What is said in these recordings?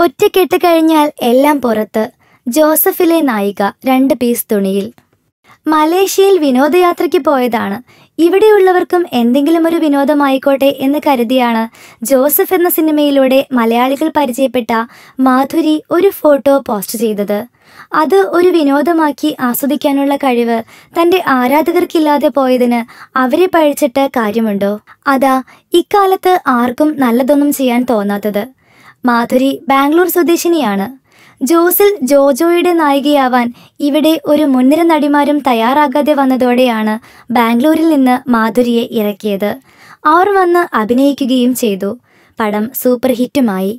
ഒറ്റക്കെട്ട് കഴിഞ്ഞാൽ എല്ലാം പുറത്ത് ജോസഫിലെ നായിക രണ്ട് പീസ് തുണിയിൽ മലേഷ്യയിൽ വിനോദയാത്രയ്ക്ക് പോയതാണ് ഇവിടെയുള്ളവർക്കും എന്തെങ്കിലും ഒരു വിനോദമായിക്കോട്ടെ എന്ന് കരുതിയാണ് ജോസഫ് എന്ന സിനിമയിലൂടെ മലയാളികൾ പരിചയപ്പെട്ട മാധുരി ഒരു ഫോട്ടോ പോസ്റ്റ് ചെയ്തത് അത് ഒരു വിനോദമാക്കി ആസ്വദിക്കാനുള്ള കഴിവ് തന്റെ ആരാധകർക്കില്ലാതെ പോയതിന് അവരെ പഴിച്ചിട്ട് കാര്യമുണ്ടോ അതാ ഇക്കാലത്ത് ആർക്കും നല്ലതൊന്നും ചെയ്യാൻ തോന്നാത്തത് മാധുരി ബാംഗ്ലൂർ സ്വദേശിനിയാണ് ജോസിൽ ജോജോയുടെ നായികയാവാൻ ഇവിടെ ഒരു മുൻനിര നടിമാരും തയ്യാറാകാതെ വന്നതോടെയാണ് ബാംഗ്ലൂരിൽ നിന്ന് മാധുരിയെ ഇറക്കിയത് അവർ വന്ന് അഭിനയിക്കുകയും ചെയ്തു പടം സൂപ്പർ ഹിറ്റുമായി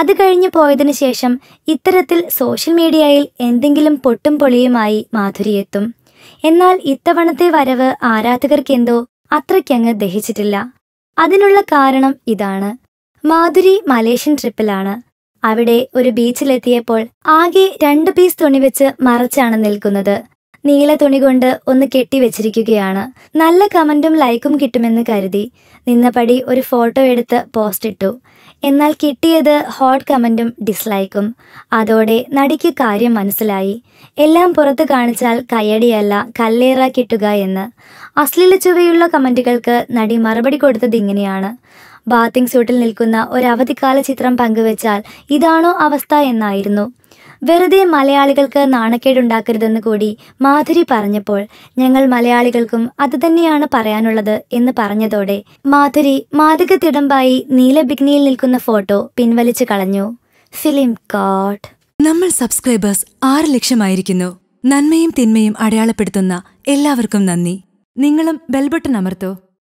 അത് കഴിഞ്ഞു പോയതിനു ശേഷം ഇത്തരത്തിൽ സോഷ്യൽ മീഡിയയിൽ എന്തെങ്കിലും പൊട്ടും പൊളിയുമായി എത്തും എന്നാൽ ഇത്തവണത്തെ വരവ് ആരാധകർക്കെന്തോ അത്രയ്ക്കങ്ങ് ദഹിച്ചിട്ടില്ല അതിനുള്ള കാരണം ഇതാണ് മാധുരി മലേഷ്യൻ ട്രിപ്പിലാണ് അവിടെ ഒരു ബീച്ചിലെത്തിയപ്പോൾ ആകെ രണ്ട് പീസ് തുണി വെച്ച് മറച്ചാണ് നിൽക്കുന്നത് നീല തുണി കൊണ്ട് ഒന്ന് കെട്ടിവെച്ചിരിക്കുകയാണ് നല്ല കമന്റും ലൈക്കും കിട്ടുമെന്ന് കരുതി നിന്നപടി ഒരു ഫോട്ടോ എടുത്ത് പോസ്റ്റ് ഇട്ടു എന്നാൽ കിട്ടിയത് ഹോട്ട് കമന്റും ഡിസ്ലൈക്കും അതോടെ നടിക്ക് കാര്യം മനസ്സിലായി എല്ലാം പുറത്ത് കാണിച്ചാൽ കയ്യടിയല്ല കല്ലേറ കിട്ടുക എന്ന് അശ്ലീല ചുവയുള്ള കമന്റുകൾക്ക് നടി മറുപടി കൊടുത്തത് ഇങ്ങനെയാണ് ബാത്തിംഗ് സ്യൂട്ടിൽ നിൽക്കുന്ന ഒരു അവധിക്കാല ചിത്രം പങ്കുവച്ചാൽ ഇതാണോ അവസ്ഥ എന്നായിരുന്നു വെറുതെ മലയാളികൾക്ക് നാണക്കേടുണ്ടാക്കരുതെന്ന് കൂടി മാധുരി പറഞ്ഞപ്പോൾ ഞങ്ങൾ മലയാളികൾക്കും അതുതന്നെയാണ് പറയാനുള്ളത് എന്ന് പറഞ്ഞതോടെ മാധുരി നീല ബിഗ്നിയിൽ നിൽക്കുന്ന ഫോട്ടോ പിൻവലിച്ചു കളഞ്ഞു ഫിലിം കാട്ട് നമ്മൾ സബ്സ്ക്രൈബേഴ്സ് ആറ് ലക്ഷമായിരിക്കുന്നു നന്മയും തിന്മയും അടയാളപ്പെടുത്തുന്ന എല്ലാവർക്കും നന്ദി നിങ്ങളും ബെൽബട്ടൺ അമർത്തോ